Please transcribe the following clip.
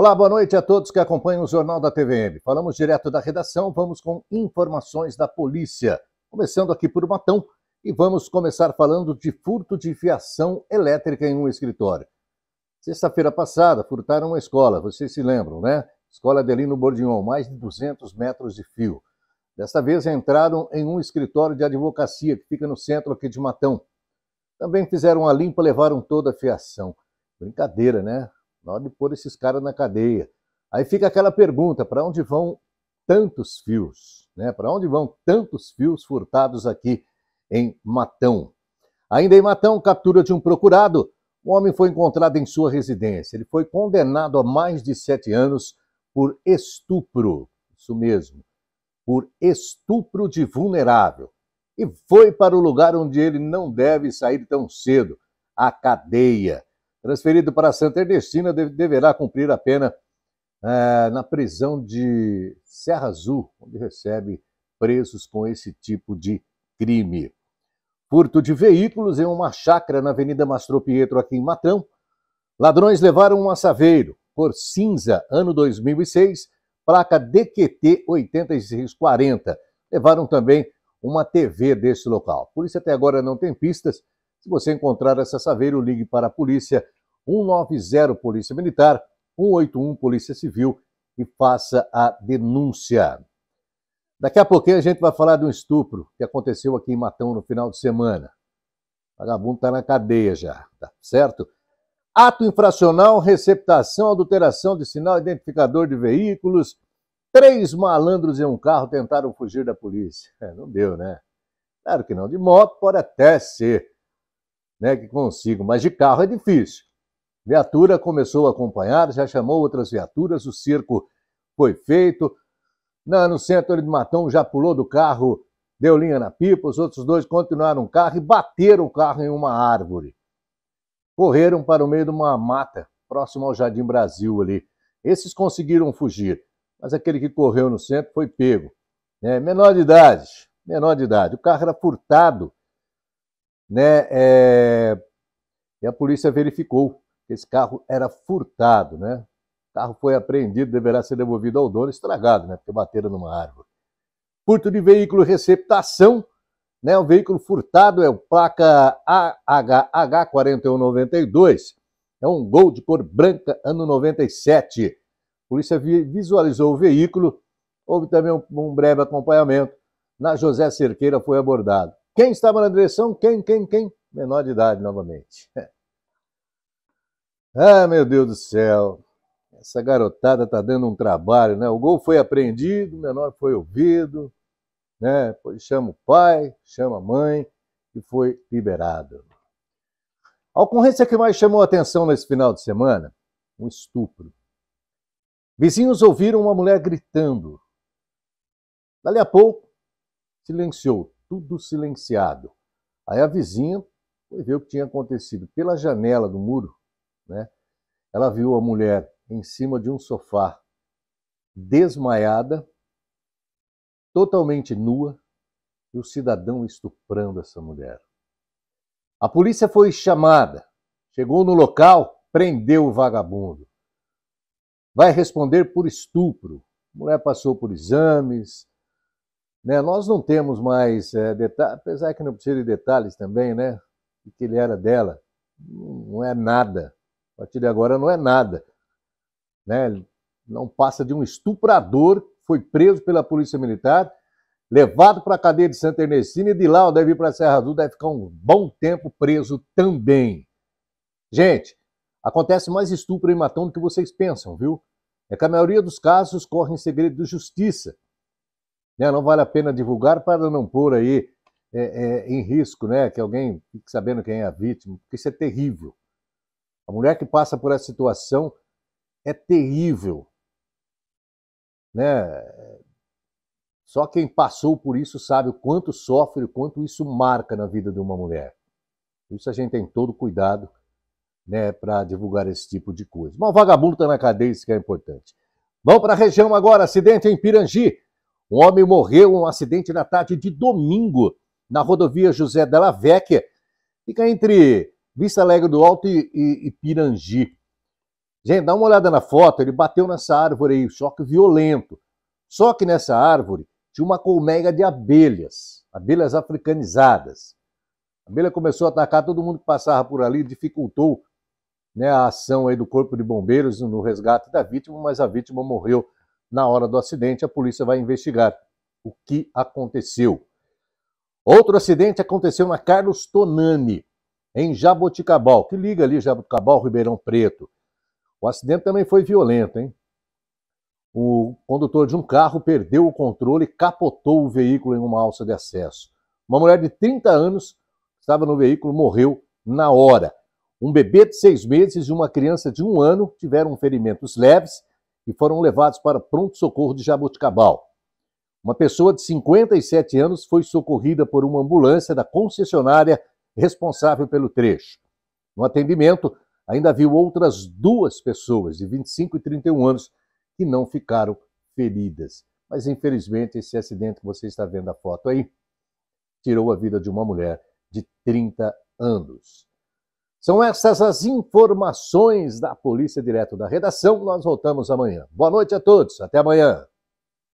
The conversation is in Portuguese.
Olá, boa noite a todos que acompanham o Jornal da TVM. Falamos direto da redação, vamos com informações da polícia. Começando aqui por Matão e vamos começar falando de furto de fiação elétrica em um escritório. Sexta-feira passada, furtaram uma escola, vocês se lembram, né? Escola Adelino Bordignon, mais de 200 metros de fio. Desta vez entraram em um escritório de advocacia que fica no centro aqui de Matão. Também fizeram a limpa, levaram toda a fiação. Brincadeira, né? na hora de pôr esses caras na cadeia. Aí fica aquela pergunta: para onde vão tantos fios? Né? Para onde vão tantos fios furtados aqui em Matão? Ainda em Matão, captura de um procurado. O homem foi encontrado em sua residência. Ele foi condenado a mais de sete anos por estupro. Isso mesmo, por estupro de vulnerável. E foi para o lugar onde ele não deve sair tão cedo a cadeia transferido para Santa Ernestina, deverá cumprir a pena é, na prisão de Serra Azul, onde recebe presos com esse tipo de crime. Furto de veículos em uma chácara na Avenida Mastro Pietro, aqui em Matrão. Ladrões levaram um assaveiro cor cinza, ano 2006, placa DQT 8640. Levaram também uma TV deste local. Por isso, até agora não tem pistas. Se você encontrar essa saveiro, ligue para a polícia 190 Polícia Militar, 181 Polícia Civil e faça a denúncia. Daqui a pouquinho a gente vai falar de um estupro que aconteceu aqui em Matão no final de semana. O vagabundo está na cadeia já, tá certo? Ato infracional, receptação, adulteração de sinal identificador de veículos. Três malandros em um carro tentaram fugir da polícia. É, não deu, né? Claro que não. De moto pode até ser né, que consigo, mas de carro é difícil. Viatura começou a acompanhar, já chamou outras viaturas, o circo foi feito. Na, no centro ele matão já pulou do carro, deu linha na pipa, os outros dois continuaram o carro e bateram o carro em uma árvore. Correram para o meio de uma mata, próximo ao Jardim Brasil ali. Esses conseguiram fugir, mas aquele que correu no centro foi pego. É, menor de idade, menor de idade. O carro era furtado, né? É... E a polícia verificou esse carro era furtado, né? O carro foi apreendido, deverá ser devolvido ao dono, estragado, né? Porque bateram numa árvore. Furto de veículo receptação, né? O veículo furtado é o placa AHH4192. É um Gol de cor branca, ano 97. A polícia visualizou o veículo. Houve também um, um breve acompanhamento. Na José Cerqueira foi abordado. Quem estava na direção? Quem, quem, quem? Menor de idade, novamente. Ah, meu Deus do céu. Essa garotada tá dando um trabalho, né? O gol foi apreendido, o menor foi ouvido, né? Chama o pai, chama a mãe e foi liberado. A ocorrência que mais chamou a atenção nesse final de semana, um estupro. Vizinhos ouviram uma mulher gritando. Dali a pouco, silenciou, tudo silenciado. Aí a vizinha foi ver o que tinha acontecido. Pela janela do muro, né? Ela viu a mulher em cima de um sofá, desmaiada, totalmente nua, e o cidadão estuprando essa mulher. A polícia foi chamada, chegou no local, prendeu o vagabundo. Vai responder por estupro. A mulher passou por exames. Né? Nós não temos mais é, detalhes, apesar que não precisa de detalhes também, né? que ele era dela. Não é nada. A partir de agora não é nada. Né? Não passa de um estuprador, foi preso pela Polícia Militar, levado para a cadeia de Santa Ernestina e de lá deve ir para a Serra Azul, deve ficar um bom tempo preso também. Gente, acontece mais estupro em Matão do que vocês pensam, viu? É que a maioria dos casos corre em segredo de justiça. Né? Não vale a pena divulgar para não pôr aí é, é, em risco, né? Que alguém fique sabendo quem é a vítima, porque isso é terrível. A mulher que passa por essa situação é terrível. Né? Só quem passou por isso sabe o quanto sofre, o quanto isso marca na vida de uma mulher. Isso a gente tem todo cuidado né, para divulgar esse tipo de coisa. Mas o vagabundo está na cadeia, isso que é importante. Vamos para a região agora, acidente em Pirangi. Um homem morreu em um acidente na tarde de domingo na rodovia José Della Vecchia. Fica entre Vista Alegre do Alto e, e, Pirangi. Gente, dá uma olhada na foto, ele bateu nessa árvore aí, choque violento. Só que nessa árvore tinha uma colmeia de abelhas, abelhas africanizadas. A abelha começou a atacar todo mundo que passava por ali, dificultou né, a ação aí do Corpo de Bombeiros no resgate da vítima, mas a vítima morreu na hora do acidente. A polícia vai investigar o que aconteceu. Outro acidente aconteceu na Carlos Tonani em Jaboticabal, que liga ali Jaboticabal, Ribeirão Preto. O acidente também foi violento, hein? O condutor de um carro perdeu o controle e capotou o veículo em uma alça de acesso. Uma mulher de 30 anos estava no veículo morreu na hora. Um bebê de seis meses e uma criança de um ano tiveram ferimentos leves e foram levados para pronto-socorro de Jaboticabal. Uma pessoa de 57 anos foi socorrida por uma ambulância da concessionária responsável pelo trecho. No atendimento, ainda viu outras duas pessoas, de 25 e 31 anos, que não ficaram feridas. Mas, infelizmente, esse acidente que você está vendo a foto aí tirou a vida de uma mulher de 30 anos. São essas as informações da Polícia Direto da Redação. Nós voltamos amanhã. Boa noite a todos. Até amanhã.